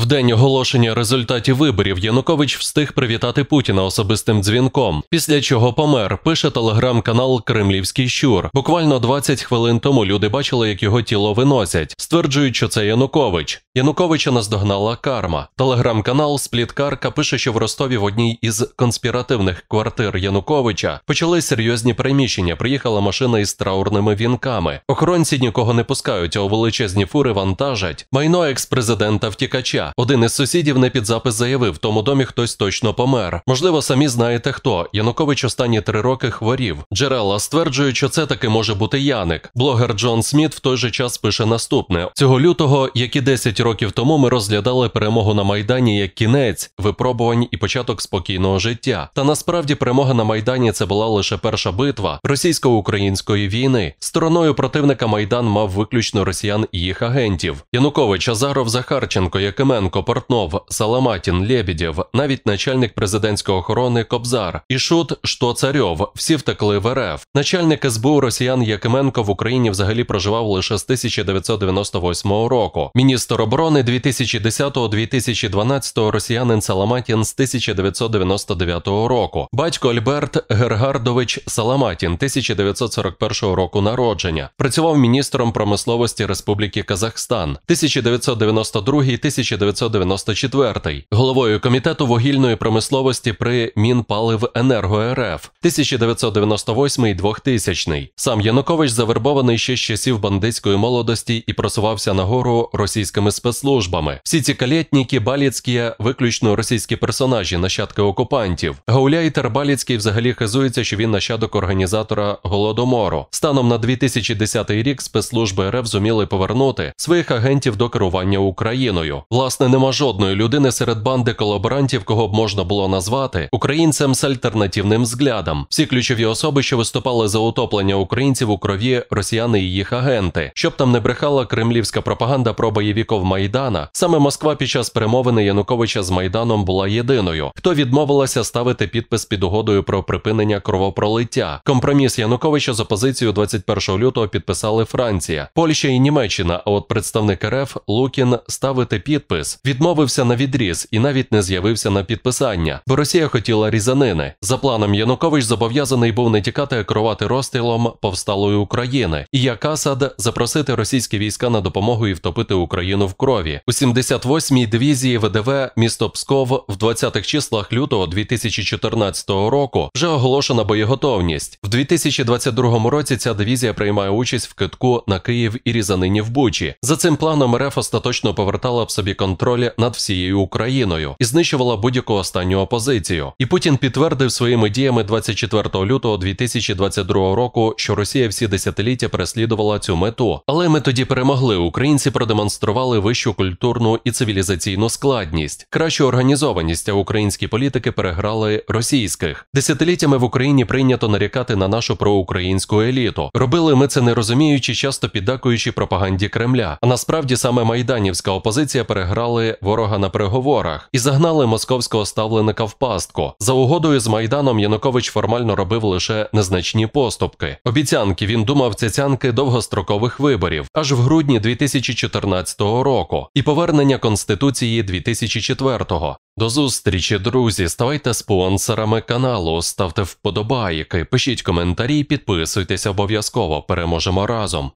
В день оголошення результатів виборів Янукович встиг привітати Путіна особистим дзвінком, після чого помер. Пише телеграм-канал Кремлівський Щур. Буквально 20 хвилин тому люди бачили, як його тіло виносять, стверджують, що це Янукович. Януковича наздогнала карма. Телеграм-канал Спліткарка пише, що в Ростові в одній із конспіративних квартир Януковича почали серйозні приміщення. Приїхала машина із траурними вінками. Охоронці нікого не пускають, а у величезні фури вантажать майно екс-президента втікача. Один із сусідів не під запис заявив, в тому домі хтось точно помер. Можливо, самі знаєте хто. Янукович останні три роки хворів. Джерела стверджують, що це таки може бути Яник. Блогер Джон Сміт в той же час пише наступне: цього лютого, як і 10 років тому, ми розглядали перемогу на Майдані як кінець, випробувань і початок спокійного життя. Та насправді перемога на Майдані це була лише перша битва російсько-української війни. Стороною противника Майдан мав виключно росіян і їх агентів. Янукович Азаров Захарченко, якими Павленко, Портнов, Саламатін, Лєбідєв, навіть начальник президентської охорони Кобзар, Ішут Штоцарьов, всі втекли в РФ. Начальник СБУ Росіян Якименко в Україні взагалі проживав лише з 1998 року. Міністр оборони 2010-2012 росіянин Саламатін з 1999 року. Батько Альберт Гергардович Саламатін 1941 року народження. Працював міністром промисловості Республіки Казахстан 1992 1993 1994, головою комітету вугільної промисловості при Мінпалив Енерго РФ 1998-2000. Сам Янукович завербований ще з часів бандитської молодості і просувався нагору російськими спецслужбами. Всі ці калєтніки, баліцькі, виключно російські персонажі, нащадки окупантів. Гауляйтер Баліцький взагалі хизується, що він нащадок організатора голодомору. Станом на 2010 рік спецслужби РФ зуміли повернути своїх агентів до керування Україною. Власне. Власне, нема жодної людини серед банди колаборантів, кого б можна було назвати українцем з альтернативним взглядом. Всі ключові особи, що виступали за утоплення українців у крові, росіяни і їх агенти, щоб там не брехала кремлівська пропаганда про бойовиків Майдана. Саме Москва під час перемовини Януковича з Майданом була єдиною, хто відмовилася ставити підпис під угодою про припинення кровопролиття. Компроміс Януковича з опозицією 21 лютого підписали Франція, Польща і Німеччина. А от представник РФ Лукін ставити підпис підпис, відмовився на відріз і навіть не з'явився на підписання, бо Росія хотіла різанини. За планом Янукович зобов'язаний був не тікати керувати розстрілом повсталої України, і як Асад запросити російські війська на допомогу і втопити Україну в крові у 78-й дивізії ВДВ місто Псков в 20-х числах лютого 2014 року вже оголошена боєготовність. В 2022 році ця дивізія приймає участь в китку на Київ і різанині в Бучі. За цим планом РФ остаточно повертала б собі контроль контролі над всією Україною і знищувала будь-яку останню опозицію. І Путін підтвердив своїми діями 24 лютого 2022 року, що Росія всі десятиліття переслідувала цю мету. Але ми тоді перемогли. Українці продемонстрували вищу культурну і цивілізаційну складність, кращу організованість а українські політики переграли російських. Десятиліттями в Україні прийнято нарікати на нашу проукраїнську еліту. Робили ми це не розуміючи, часто піддакуючи пропаганді Кремля. А насправді саме майданівська опозиція переграла програли ворога на переговорах і загнали московського ставленика в пастку. За угодою з Майданом Янукович формально робив лише незначні поступки. Обіцянки він думав цяцянки довгострокових виборів аж в грудні 2014 року і повернення Конституції 2004-го. До зустрічі, друзі. Ставайте спонсорами каналу, ставте вподобайки, пишіть коментарі, підписуйтесь обов'язково. Переможемо разом.